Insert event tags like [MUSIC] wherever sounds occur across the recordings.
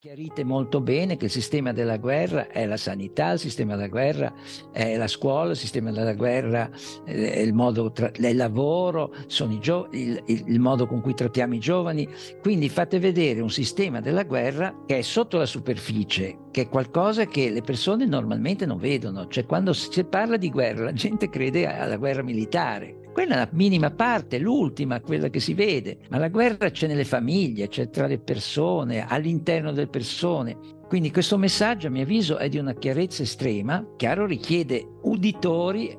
Chiarite molto bene che il sistema della guerra è la sanità, il sistema della guerra è la scuola, il sistema della guerra è eh, il, modo tra- è il lavoro, il, il modo con cui trattiamo i giovani. Quindi fate vedere un sistema della guerra che è sotto la superficie, che è qualcosa che le persone normalmente non vedono. Cioè quando si parla di guerra la gente crede alla guerra militare, quella è la minima parte, l'ultima, quella che si vede, ma la guerra c'è nelle famiglie, c'è tra le persone, all'interno delle persone. Quindi questo messaggio, a mio avviso, è di una chiarezza estrema, chiaro richiede uditori [LAUGHS]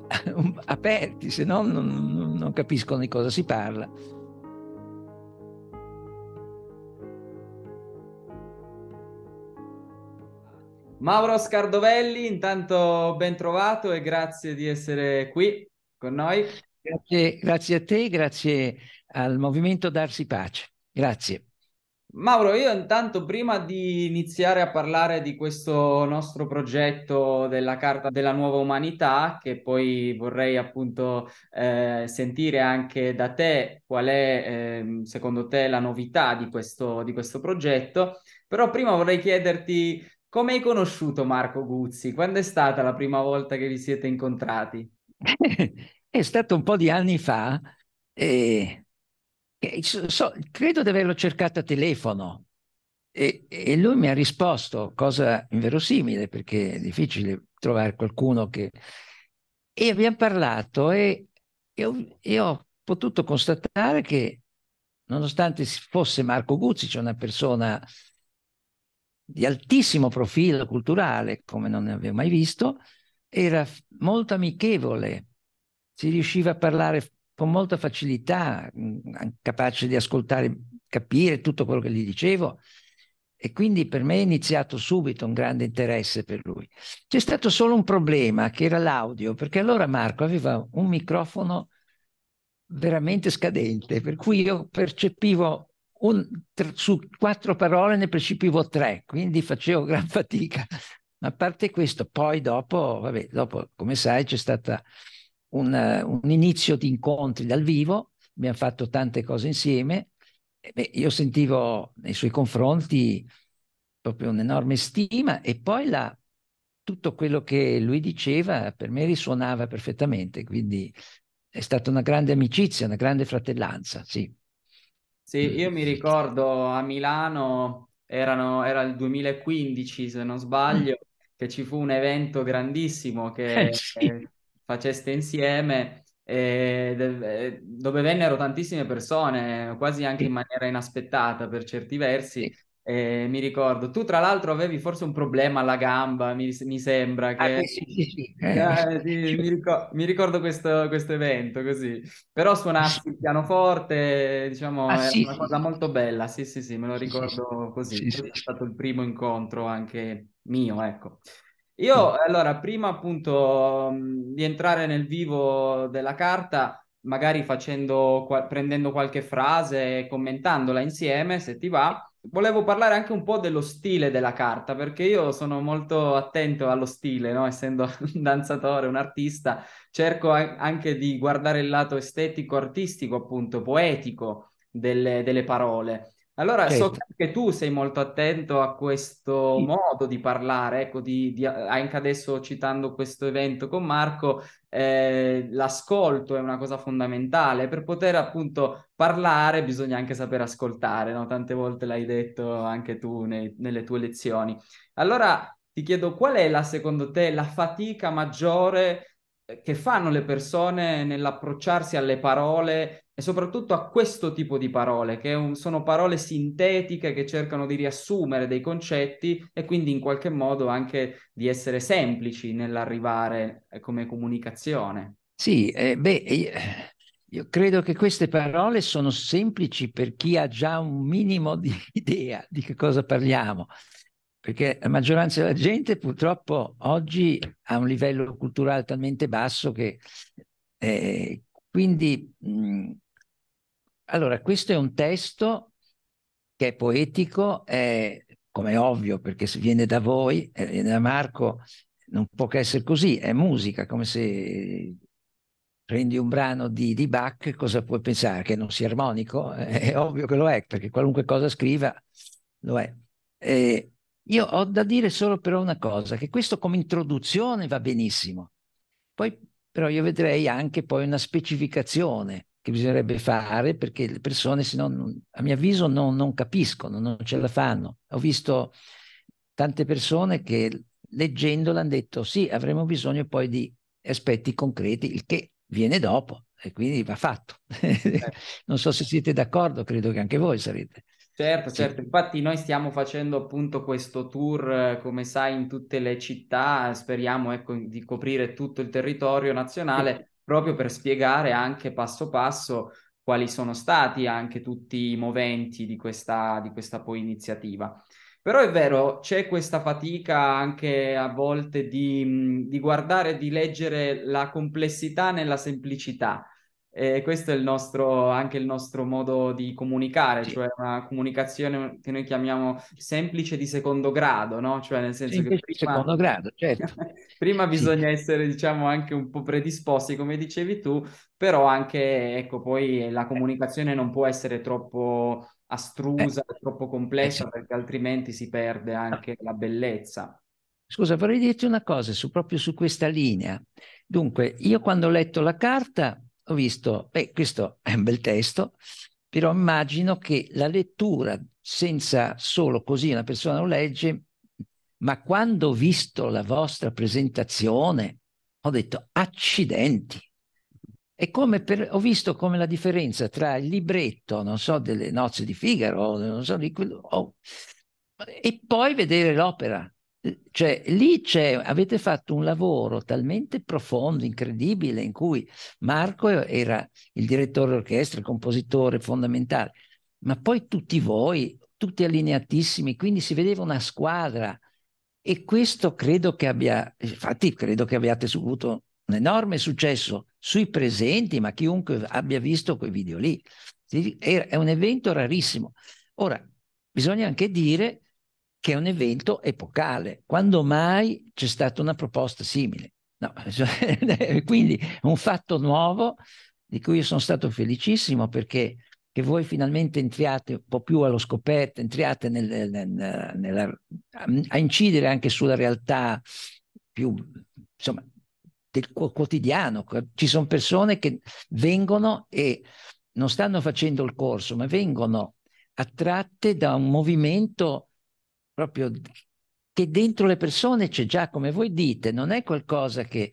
aperti, se no non, non capiscono di cosa si parla. Mauro Scardovelli, intanto ben trovato e grazie di essere qui con noi. Grazie, grazie a te, grazie al Movimento Darsi Pace. Grazie. Mauro, io intanto prima di iniziare a parlare di questo nostro progetto della Carta della Nuova Umanità, che poi vorrei appunto eh, sentire anche da te qual è eh, secondo te la novità di questo, di questo progetto, però prima vorrei chiederti come hai conosciuto Marco Guzzi? Quando è stata la prima volta che vi siete incontrati? [LAUGHS] è stato un po' di anni fa, eh, so, credo di averlo cercato a telefono e, e, lui mi ha risposto, cosa inverosimile perché è difficile trovare qualcuno che... E abbiamo parlato e, e ho potuto constatare che nonostante fosse Marco Guzzi, cioè una persona di altissimo profilo culturale, come non ne avevo mai visto, era molto amichevole si riusciva a parlare con molta facilità, mm, capace di ascoltare, capire tutto quello che gli dicevo. E quindi per me è iniziato subito un grande interesse per lui. C'è stato solo un problema, che era l'audio, perché allora Marco aveva un microfono veramente scadente, per cui io percepivo un, su quattro parole ne percepivo tre, quindi facevo gran fatica. Ma a parte questo, poi dopo, vabbè, dopo come sai c'è stata un, un inizio di incontri dal vivo, abbiamo fatto tante cose insieme. Beh, io sentivo nei suoi confronti proprio un'enorme stima e poi la, tutto quello che lui diceva per me risuonava perfettamente, quindi è stata una grande amicizia, una grande fratellanza, sì. Sì, io mi ricordo a Milano, erano, era il 2015 se non sbaglio, mm. che ci fu un evento grandissimo che eh, sì faceste insieme eh, dove vennero tantissime persone, quasi anche in maniera inaspettata per certi versi. Eh, mi ricordo, tu tra l'altro avevi forse un problema alla gamba, mi, mi sembra ah, che... Ah, sì, sì, sì. [LAUGHS] Eh, mi, ricordo, mi ricordo questo, questo, evento così, però suonassi il pianoforte, diciamo, ah, è una cosa molto bella, sì sì sì, me lo ricordo così, è stato il primo incontro anche mio, ecco. Io mm. allora, prima appunto mm, di entrare nel vivo della carta, magari facendo, prendendo qualche frase e commentandola insieme, se ti va, volevo parlare anche un po' dello stile della carta, perché io sono molto attento allo stile, no? essendo [LAUGHS] un danzatore, un artista, cerco anche di guardare il lato estetico, artistico, appunto, poetico delle, delle parole. Allora okay. so che tu sei molto attento a questo sì. modo di parlare, ecco, di, di, eh, anche adesso citando questo evento con Marco, eh, l'ascolto è una cosa fondamentale. Per poter appunto parlare bisogna anche saper ascoltare, no? tante volte l'hai detto anche tu nei, nelle tue lezioni. Allora ti chiedo qual è la, secondo te, la fatica maggiore eh, che fanno le persone nell'approcciarsi alle parole e soprattutto a questo tipo di parole, che un, sono parole sintetiche che cercano di riassumere dei concetti e quindi in qualche modo anche di essere semplici nell'arrivare eh, come comunicazione. Sì, eh, beh, eh, io credo che queste parole sono semplici per chi ha già un minimo di [LAUGHS] idea di che cosa parliamo, perché la maggioranza della gente purtroppo oggi ha un livello culturale talmente basso che... Eh, quindi, mh, mhmm, allora, questo è un testo che è poetico, è, come è ovvio, perché se viene da voi, eh, viene da Marco, non può che essere così, è musica, come se prendi un brano di, di Bach, cosa puoi pensare? Che non sia armonico? [LAUGHS] È ovvio che lo è, perché qualunque cosa scriva lo è. E io ho da dire solo però una cosa, che questo come introduzione va benissimo. Poi però io vedrei anche poi una specificazione che bisognerebbe fare perché le persone, se non, a mio avviso, non, non capiscono, non ce la fanno. Ho visto tante persone che leggendola hanno detto sì, avremo bisogno poi di aspetti concreti, il che viene dopo e quindi va fatto. Eh. [LAUGHS] non so se siete d'accordo, credo che anche voi sarete. Certo, certo, infatti noi stiamo facendo appunto questo tour, eh, come sai, in tutte le città, speriamo ecco, di coprire tutto il territorio nazionale, proprio per spiegare anche passo passo quali sono stati anche tutti i moventi di questa, di questa poi iniziativa. Però è vero, c'è questa fatica anche a volte di, di guardare, di leggere la complessità nella semplicità. E questo è il nostro, anche il nostro modo di comunicare, sì. cioè una comunicazione che noi chiamiamo semplice di secondo grado, no? Cioè nel senso semplice che prima, secondo grado, certo. [LAUGHS] prima bisogna essere, diciamo, anche un po' predisposti, come dicevi tu, però anche, ecco, poi la eh. comunicazione non può essere troppo eh. astrusa, eh. troppo complessa, eh. perché altrimenti si perde anche la bellezza. Scusa, vorrei dirti una cosa su, proprio su questa linea. Dunque, io quando ho letto la carta ho visto, beh, questo è un bel testo, però immagino che la lettura senza solo così una persona lo legge, ma quando ho visto la vostra presentazione ho detto accidenti. È come per, ho visto come la differenza tra il libretto, non so, delle nozze di Figaro, non so, di quello, oh, e poi vedere l'opera. Cioè, lì avete fatto un lavoro talmente profondo, incredibile, in cui Marco era il direttore d'orchestra, il compositore fondamentale, ma poi tutti voi, tutti allineatissimi, quindi si vedeva una squadra e questo credo che abbia, infatti credo che abbiate avuto un enorme successo sui presenti, ma chiunque abbia visto quei video lì. È un evento rarissimo. Ora, bisogna anche dire che è un evento epocale. Quando mai c'è stata una proposta simile? No. [LAUGHS] Quindi un fatto nuovo di cui io sono stato felicissimo perché che voi finalmente entriate un po' più allo scoperto, entriate nel, nel, nella, a incidere anche sulla realtà più insomma, del quotidiano. Ci sono persone che vengono e non stanno facendo il corso, ma vengono attratte da un movimento proprio che dentro le persone c'è già, come voi dite, non è qualcosa che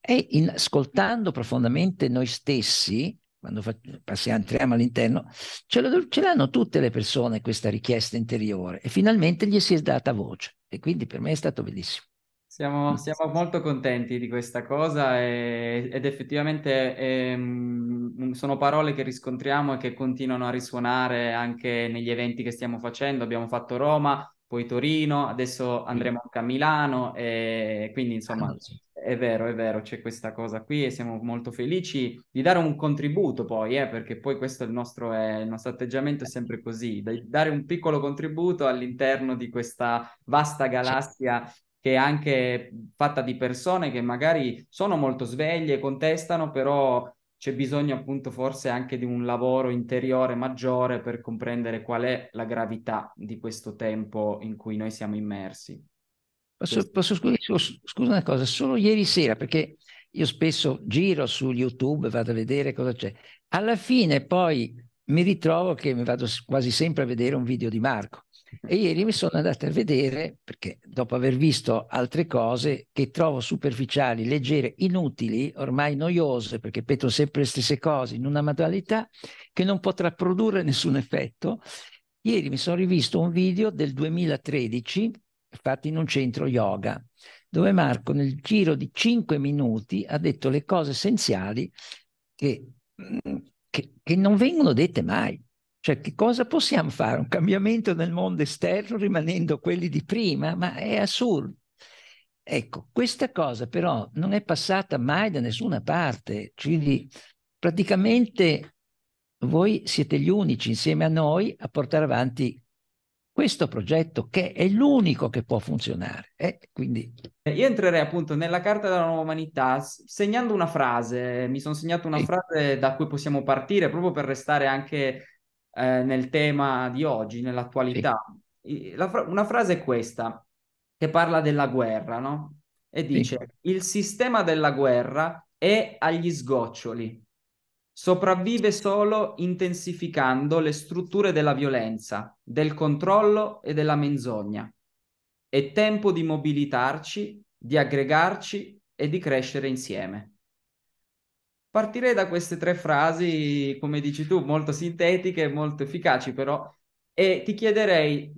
è in, ascoltando profondamente noi stessi, quando passiamo, entriamo all'interno, ce, lo, ce l'hanno tutte le persone questa richiesta interiore e finalmente gli si è data voce e quindi per me è stato bellissimo. Siamo, mm. siamo, molto contenti di questa cosa e, ed effettivamente è, ehm, mm, sono parole che riscontriamo e che continuano a risuonare anche negli eventi che stiamo facendo. Abbiamo fatto Roma, poi Torino, adesso andremo anche a Milano, e quindi insomma ah, è vero, è vero, c'è questa cosa qui e siamo molto felici di dare un contributo poi, eh, perché poi questo è il nostro, è, il nostro atteggiamento è sempre così, di dare un piccolo contributo all'interno di questa vasta galassia che è anche fatta di persone che magari sono molto sveglie, contestano, però c'è bisogno appunto forse anche di un lavoro interiore maggiore per comprendere qual è la gravità di questo tempo in cui noi siamo immersi. Posso, posso scusa, scusa una cosa, solo ieri sera, perché io spesso giro su YouTube, vado a vedere cosa c'è. Alla fine poi mi ritrovo che mi vado quasi sempre a vedere un video di Marco. E ieri mi sono andato a vedere, perché dopo aver visto altre cose che trovo superficiali, leggere, inutili, ormai noiose, perché ripeto sempre le stesse cose in una modalità che non potrà produrre nessun effetto, ieri mi sono rivisto un video del 2013 fatto in un centro yoga, dove Marco nel giro di 5 minuti ha detto le cose essenziali che, che, che non vengono dette mai. Cioè, che cosa possiamo fare? Un cambiamento nel mondo esterno rimanendo quelli di prima? Ma è assurdo. Ecco, questa cosa però non è passata mai da nessuna parte, quindi praticamente voi siete gli unici insieme a noi a portare avanti questo progetto che è l'unico che può funzionare. Eh? Quindi... Eh, io entrerei appunto nella carta della nuova umanità segnando una frase, mi sono segnato una sì. frase da cui possiamo partire proprio per restare anche eh, nel tema di oggi, nell'attualità. Sì. Fra- una frase è questa, che parla della guerra, no? E dice, sì. il sistema della guerra è agli sgoccioli, sopravvive solo intensificando le strutture della violenza, del controllo e della menzogna. È tempo di mobilitarci, di aggregarci e di crescere insieme. Partirei da queste tre frasi, come dici tu, molto sintetiche, molto efficaci però, e ti chiederei,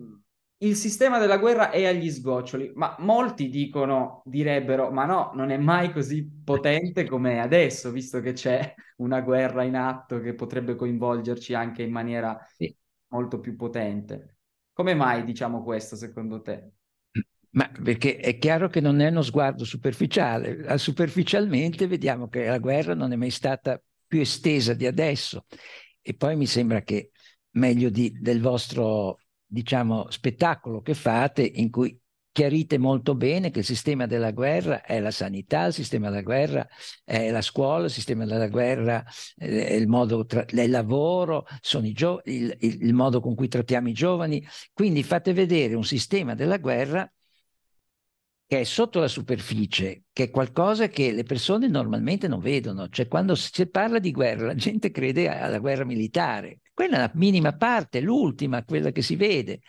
il sistema della guerra è agli sgoccioli, ma molti dicono, direbbero, ma no, non è mai così potente come adesso, visto che c'è una guerra in atto che potrebbe coinvolgerci anche in maniera sì. molto più potente. Come mai diciamo questo secondo te? Ma perché è chiaro che non è uno sguardo superficiale. Eh, superficialmente vediamo che la guerra non è mai stata più estesa di adesso. E poi mi sembra che meglio di, del vostro, diciamo, spettacolo che fate, in cui chiarite molto bene che il sistema della guerra è la sanità, il sistema della guerra è la scuola, il sistema della guerra è eh, il modo tra- è il lavoro, sono il, il, il modo con cui trattiamo i giovani. Quindi fate vedere un sistema della guerra che è sotto la superficie, che è qualcosa che le persone normalmente non vedono. Cioè, quando si parla di guerra, la gente crede alla guerra militare. Quella è la minima parte, l'ultima, quella che si vede.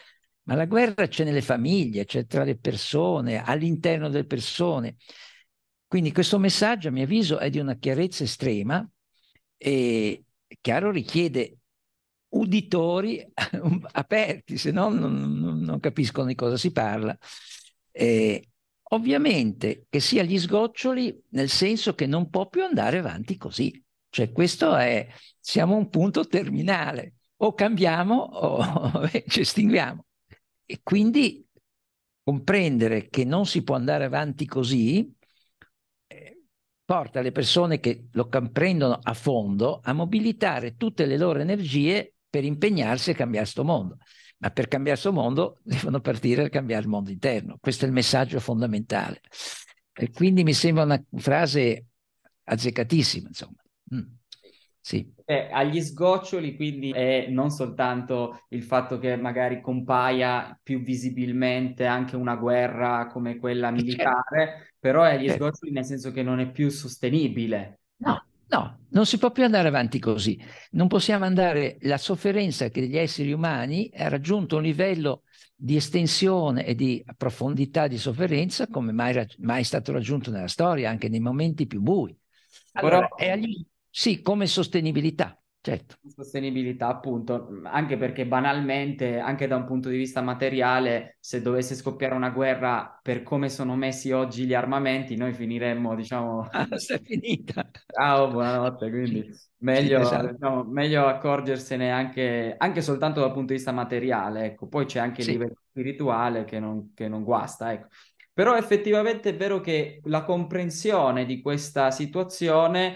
Ma la guerra c'è nelle famiglie, c'è tra le persone, all'interno delle persone. Quindi questo messaggio, a mio avviso, è di una chiarezza estrema e, chiaro, richiede uditori [LAUGHS] aperti, se no non, non capiscono di cosa si parla. Eh, Ovviamente che sia gli sgoccioli nel senso che non può più andare avanti così. Cioè questo è, siamo a un punto terminale, o cambiamo o [LAUGHS] eh, ci estinguiamo. E quindi comprendere che non si può andare avanti così eh, porta le persone che lo comprendono a fondo a mobilitare tutte le loro energie per impegnarsi a cambiare questo mondo ma per cambiare il suo mondo [LAUGHS] devono partire a cambiare il mondo interno. Questo è il messaggio fondamentale. E quindi mi sembra una frase azzeccatissima, insomma. Mm. Sì. Eh, agli sgoccioli quindi è non soltanto il fatto che magari compaia più visibilmente anche una guerra come quella eh, certo. militare, certo. però è agli certo. sgoccioli nel senso che non è più sostenibile. No, No, non si può più andare avanti così. Non possiamo andare, la sofferenza che degli esseri umani ha raggiunto un livello di estensione e di profondità di sofferenza come mai, mai stato raggiunto nella storia, anche nei momenti più bui. Allora, Però... è agli... sì, come sostenibilità. Certo. Sostenibilità, appunto, mm, anche perché banalmente, anche da un punto di vista materiale, se dovesse scoppiare una guerra per come sono messi oggi gli armamenti, noi finiremmo, diciamo... [LAUGHS] Ah, è finita! Ciao, buonanotte, quindi meglio, sì, esatto. diciamo, meglio accorgersene anche, anche, soltanto dal punto di vista materiale, ecco. Poi c'è anche il livello spirituale che non, che non guasta, ecco. Però effettivamente è vero che la comprensione di questa situazione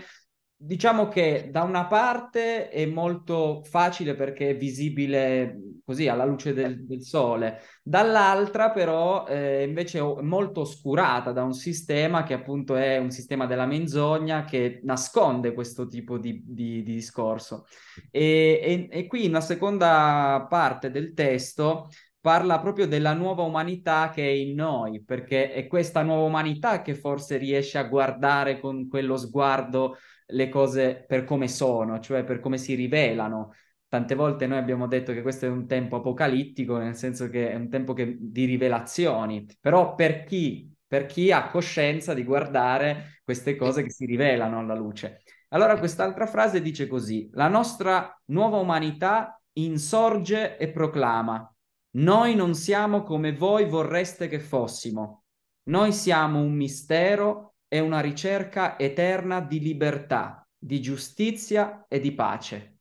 Diciamo che da una parte è molto facile perché è visibile così alla luce del, del sole, dall'altra però eh, invece è molto oscurata da un sistema che appunto è un sistema della menzogna che nasconde questo tipo di, di, di discorso. E, e, e qui una seconda parte del testo parla proprio della nuova umanità che è in noi, perché è questa nuova umanità che forse riesce a guardare con quello sguardo le cose per come sono, cioè per come si rivelano. Tante volte noi abbiamo detto che questo è un tempo apocalittico, nel senso che è un tempo che, di rivelazioni, però per chi, per chi ha coscienza di guardare queste cose che si rivelano alla luce. Allora quest'altra frase dice così, la nostra nuova umanità insorge e proclama, noi non siamo come voi vorreste che fossimo, noi siamo un mistero è una ricerca eterna di libertà, di giustizia e di pace.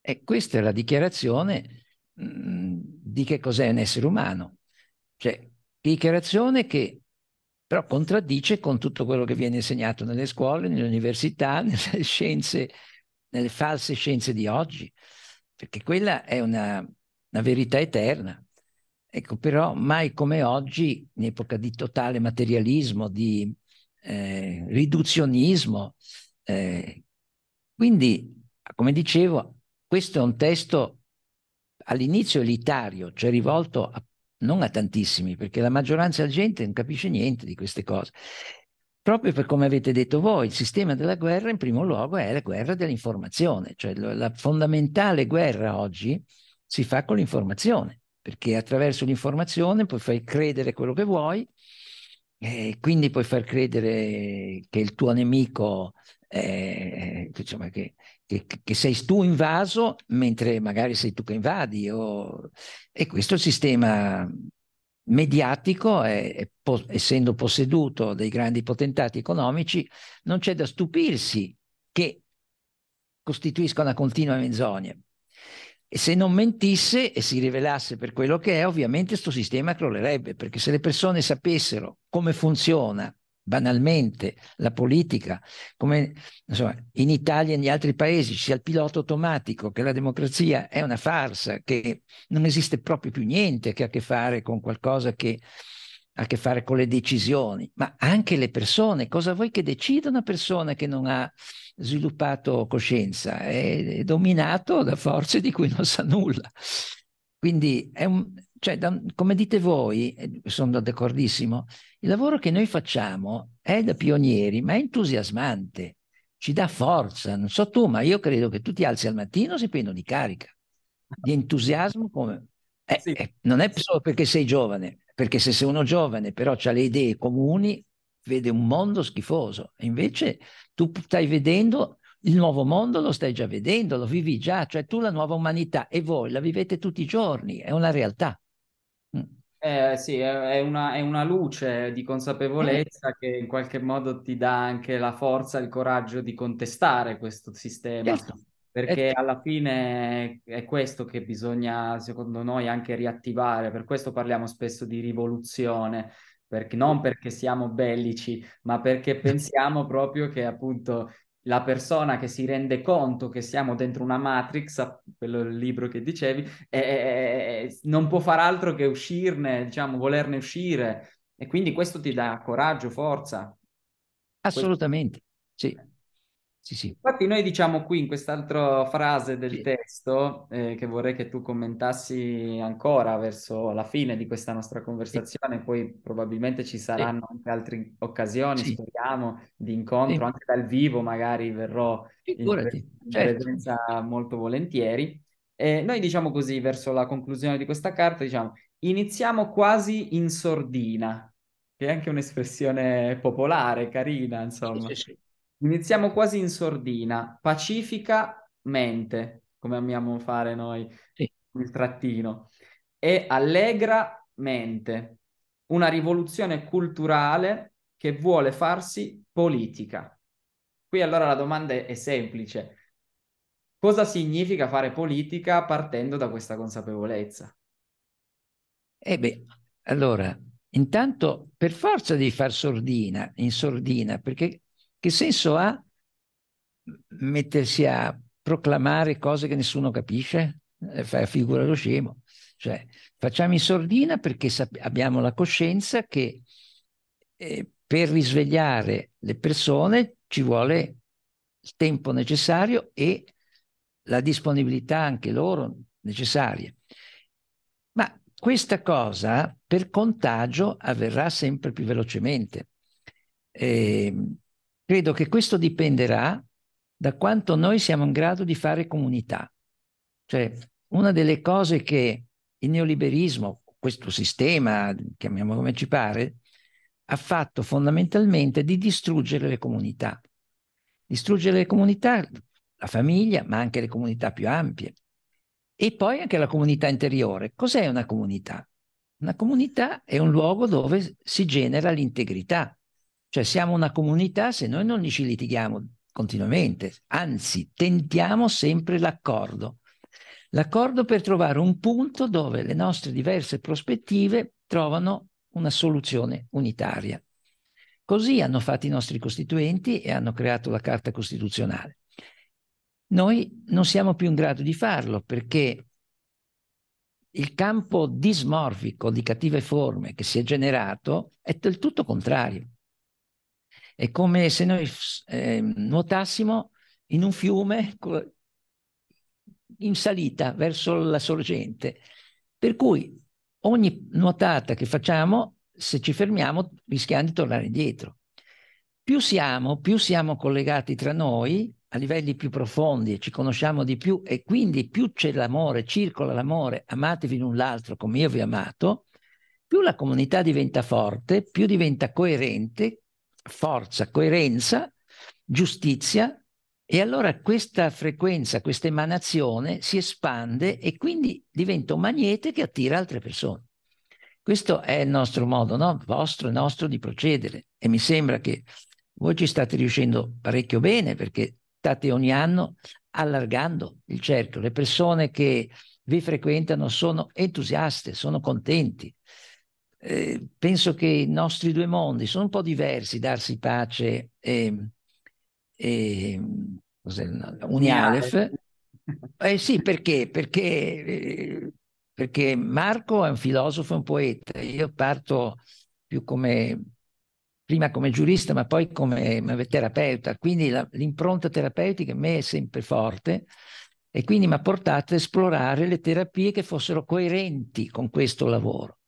E questa è la dichiarazione mh, mm, di che cos'è un essere umano. Cioè, dichiarazione che però contraddice con tutto quello che viene insegnato nelle scuole, nelle università, [LAUGHS] nelle scienze, nelle false scienze di oggi, perché quella è una, una verità eterna. Ecco, però mai come oggi, in epoca di totale materialismo, di eh, riduzionismo. Eh. Quindi, come dicevo, questo è un testo all'inizio elitario, cioè rivolto a, non a tantissimi, perché la maggioranza della gente non capisce niente di queste cose. Proprio per come avete detto voi, il sistema della guerra in primo luogo è la guerra dell'informazione, cioè la fondamentale guerra oggi si fa con l'informazione, perché attraverso l'informazione puoi far credere quello che vuoi, e quindi puoi far credere che il tuo nemico, eh, insomma, che, che, che, sei tu invaso, mentre magari sei tu che invadi. O... E questo sistema mediatico, è, è, po essendo posseduto dai grandi potentati economici, non c'è da stupirsi che costituisca una continua menzogna. E se non mentisse e si rivelasse per quello che è, ovviamente questo sistema crollerebbe, perché se le persone sapessero come funziona banalmente la politica, come insomma, in Italia e negli altri paesi c'è il pilota automatico, che la democrazia è una farsa, che non esiste proprio più niente che ha a che fare con qualcosa che a che fare con le decisioni, ma anche le persone. Cosa vuoi che decida una persona che non ha sviluppato coscienza? È, è dominato da forze di cui non sa nulla. Quindi, è un, cioè, da, come dite voi, eh, sono d'accordissimo, il lavoro che noi facciamo è da pionieri, ma è entusiasmante, ci dà forza. Non so tu, ma io credo che tu ti alzi al mattino sei pieno di carica, di entusiasmo come... Eh, sì. eh, non è solo perché sei giovane, perché se sei uno giovane però ha le idee comuni, vede un mondo schifoso. invece tu stai vedendo il nuovo mondo, lo stai già vedendo, lo vivi già, cioè tu la nuova umanità e voi la vivete tutti i giorni, è una realtà. Mm. Eh, sì, è una, è una, luce di consapevolezza eh. che in qualche modo ti dà anche la forza, il coraggio di contestare questo sistema. Certo perché e... alla fine è questo che bisogna, secondo noi, anche riattivare. Per questo parliamo spesso di rivoluzione, perché, non perché siamo bellici, ma perché [LAUGHS] pensiamo proprio che appunto la persona che si rende conto che siamo dentro una matrix, quello libro che dicevi, eh, non può far altro che uscirne, diciamo, volerne uscire. E quindi questo ti dà coraggio, forza. Assolutamente, questo... sì. Sì, sì. Infatti noi diciamo qui in quest'altra frase del sì. testo eh, che vorrei che tu commentassi ancora verso la fine di questa nostra conversazione, sì. poi probabilmente ci saranno anche altre occasioni, speriamo, di incontro anche dal vivo, magari verrò Figurati. in presenza certo. molto volentieri. Eh, noi diciamo così verso la conclusione di questa carta, diciamo, iniziamo quasi in sordina, che è anche un'espressione popolare, carina, insomma. Sì, sì, Iniziamo quasi in sordina, pacifica mente, come amiamo fare noi sì. il trattino, e allegra mente, una rivoluzione culturale che vuole farsi politica. Qui allora la domanda è semplice. Cosa significa fare politica partendo da questa consapevolezza? Eh beh, allora, intanto per forza di far sordina, in sordina, perché che senso ha mettersi a proclamare cose che nessuno capisce? Eh, fa figura lo scemo. Cioè, facciamo in sordina perché abbiamo la coscienza che eh, per risvegliare le persone ci vuole il tempo necessario e la disponibilità anche loro necessaria. Ma questa cosa per contagio avverrà sempre più velocemente. Eh, Credo che questo dipenderà da quanto noi siamo in grado di fare comunità. Cioè, una delle cose che il neoliberismo, questo sistema, chiamiamolo come ci pare, ha fatto fondamentalmente è di distruggere le comunità. Distruggere le comunità, la famiglia, ma anche le comunità più ampie. E poi anche la comunità interiore. Cos'è una comunità? Una comunità è un luogo dove si genera l'integrità, cioè siamo una comunità se noi non ci litighiamo continuamente, anzi tentiamo sempre l'accordo. L'accordo per trovare un punto dove le nostre diverse prospettive trovano una soluzione unitaria. Così hanno fatto i nostri costituenti e hanno creato la Carta Costituzionale. Noi non siamo più in grado di farlo perché il campo dismorfico di cattive forme che si è generato è del tutto contrario. È come se noi eh, nuotassimo in un fiume in salita verso la sorgente. Per cui ogni nuotata che facciamo, se ci fermiamo, rischiamo di tornare indietro. Più siamo, più siamo collegati tra noi a livelli più profondi, e ci conosciamo di più e quindi più c'è l'amore, circola l'amore, amatevi l'un l'altro come io vi ho amato, più la comunità diventa forte, più diventa coerente forza, coerenza, giustizia e allora questa frequenza, questa emanazione si espande e quindi diventa un magnete che attira altre persone. Questo è il nostro modo, no? vostro e nostro di procedere e mi sembra che voi ci state riuscendo parecchio bene perché state ogni anno allargando il cerchio. Le persone che vi frequentano sono entusiaste, sono contenti, eh, penso che i nostri due mondi sono un po' diversi, darsi pace e, e Unialef. [LAUGHS] Eh sì, perché? Perché, eh, perché Marco è un filosofo e un poeta. Io parto più come prima come giurista, ma poi come terapeuta. Quindi la, l'impronta terapeutica in me è sempre forte e quindi mi ha portato a esplorare le terapie che fossero coerenti con questo lavoro.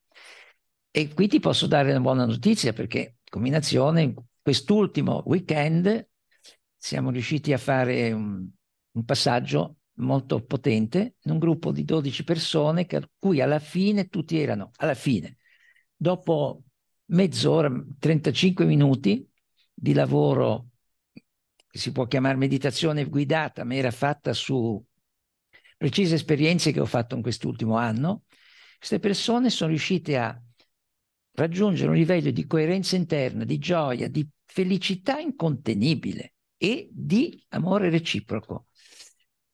E qui ti posso dare una buona notizia perché combinazione quest'ultimo weekend siamo riusciti a fare un, un passaggio molto potente in un gruppo di 12 persone che, cui alla fine tutti erano, alla fine, dopo mezz'ora, 35 minuti di lavoro che si può chiamare meditazione guidata, ma era fatta su precise esperienze che ho fatto in quest'ultimo anno, queste persone sono riuscite a raggiungere un livello di coerenza interna, di gioia, di felicità incontenibile e di amore reciproco.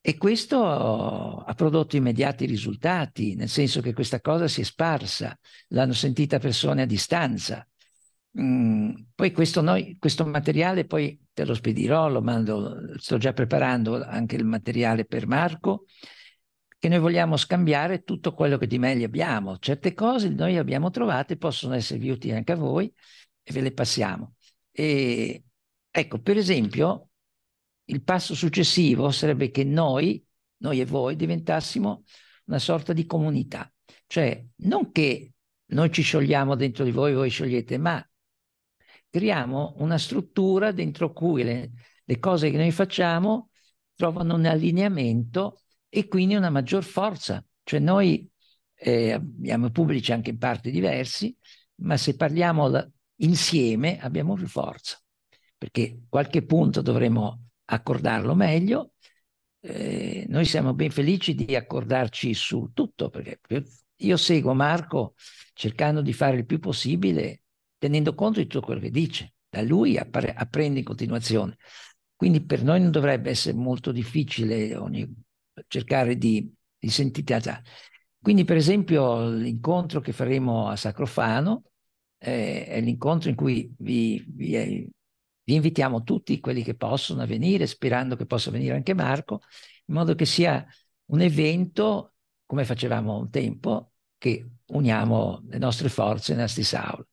E questo ha prodotto immediati risultati, nel senso che questa cosa si è sparsa, l'hanno sentita persone a distanza. Mm, poi questo, noi, questo, materiale poi te lo spedirò, lo mando, sto già preparando anche il materiale per Marco, che noi vogliamo scambiare tutto quello che di meglio abbiamo. Certe cose noi abbiamo trovate, possono esservi utili anche a voi e ve le passiamo. E, ecco, per esempio, il passo successivo sarebbe che noi, noi e voi, diventassimo una sorta di comunità. Cioè, non che noi ci sciogliamo dentro di voi, voi sciogliete, ma creiamo una struttura dentro cui le, le cose che noi facciamo trovano un allineamento e quindi una maggior forza. Cioè noi eh, abbiamo pubblici anche in parti diversi, ma se parliamo insieme abbiamo più forza, perché qualche punto dovremo accordarlo meglio. Eh, noi siamo ben felici di accordarci su tutto, perché io seguo Marco cercando di fare il più possibile, tenendo conto di tutto quello che dice. Da lui appre- apprende in continuazione. Quindi per noi non dovrebbe essere molto difficile ogni cercare di, di sentire. Quindi, per esempio, l'incontro che faremo a Sacrofano eh, è l'incontro in cui vi, vi, vi, invitiamo tutti quelli che possono venire, sperando che possa venire anche Marco, in modo che sia un evento, come facevamo un tempo, che uniamo le nostre forze nella stessa aula.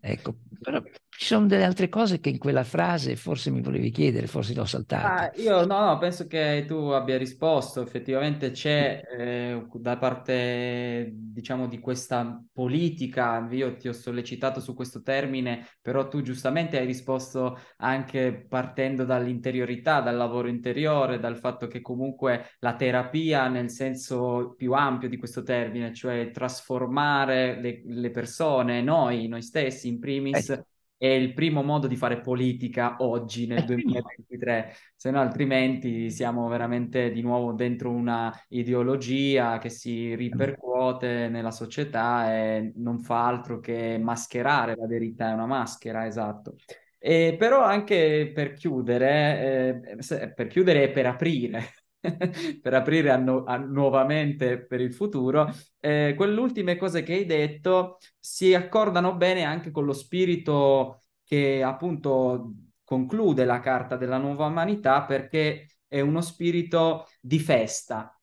Ecco, però ci sono delle altre cose che in quella frase forse mi volevi chiedere, forse l'ho saltata. Ah, io no, no, penso che tu abbia risposto. Effettivamente c'è eh, da parte, diciamo, di questa politica, io ti ho sollecitato su questo termine, però tu giustamente hai risposto anche partendo dall'interiorità, dal lavoro interiore, dal fatto che comunque la terapia nel senso più ampio di questo termine, cioè trasformare le, le persone, noi, noi stessi in primis. Eh è il primo modo di fare politica oggi nel 2023, eh, se no altrimenti siamo veramente di nuovo dentro una ideologia che si ripercuote nella società e non fa altro che mascherare la verità, è una maschera, esatto. E però anche per chiudere, eh, per chiudere e per aprire [LAUGHS] per aprire a nu- a nuovamente per il futuro, eh, quell'ultima cosa che hai detto si accordano bene anche con lo spirito che appunto conclude la carta della nuova umanità perché è uno spirito di festa.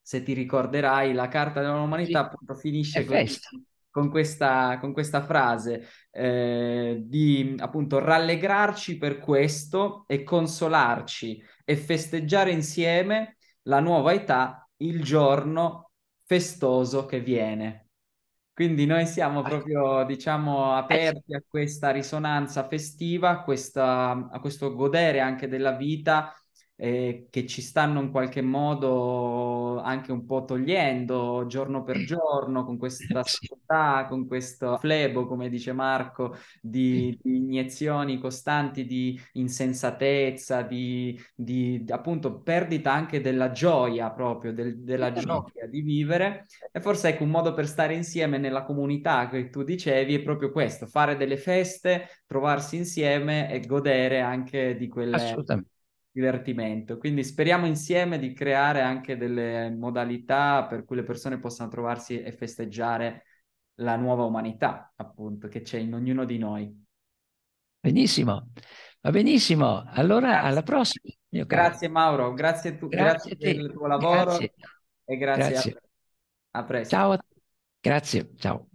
Se ti ricorderai, la carta dell'umanità sì. appunto finisce con festa con questa, con questa frase eh, di appunto rallegrarci per questo e consolarci e festeggiare insieme la nuova età, il giorno festoso che viene. Quindi noi siamo ecco. proprio, diciamo, aperti a questa risonanza festiva, a, questa, a questo godere anche della vita eh, che ci stanno in qualche modo anche un po' togliendo giorno per giorno con questa società, con questo flebo, come dice Marco, di, di iniezioni costanti di insensatezza, di, di, appunto perdita anche della gioia proprio, del, della gioia di vivere. E forse ecco un modo per stare insieme nella comunità che tu dicevi è proprio questo, fare delle feste, trovarsi insieme e godere anche di quelle... Assolutamente divertimento. Quindi speriamo insieme di creare anche delle modalità per cui le persone possano trovarsi e festeggiare la nuova umanità, appunto, che c'è in ognuno di noi. Benissimo, va benissimo. Allora, grazie. alla prossima. Grazie Mauro, grazie, tu, grazie, grazie del tuo lavoro grazie. e grazie, A, a presto. Ciao, grazie, ciao.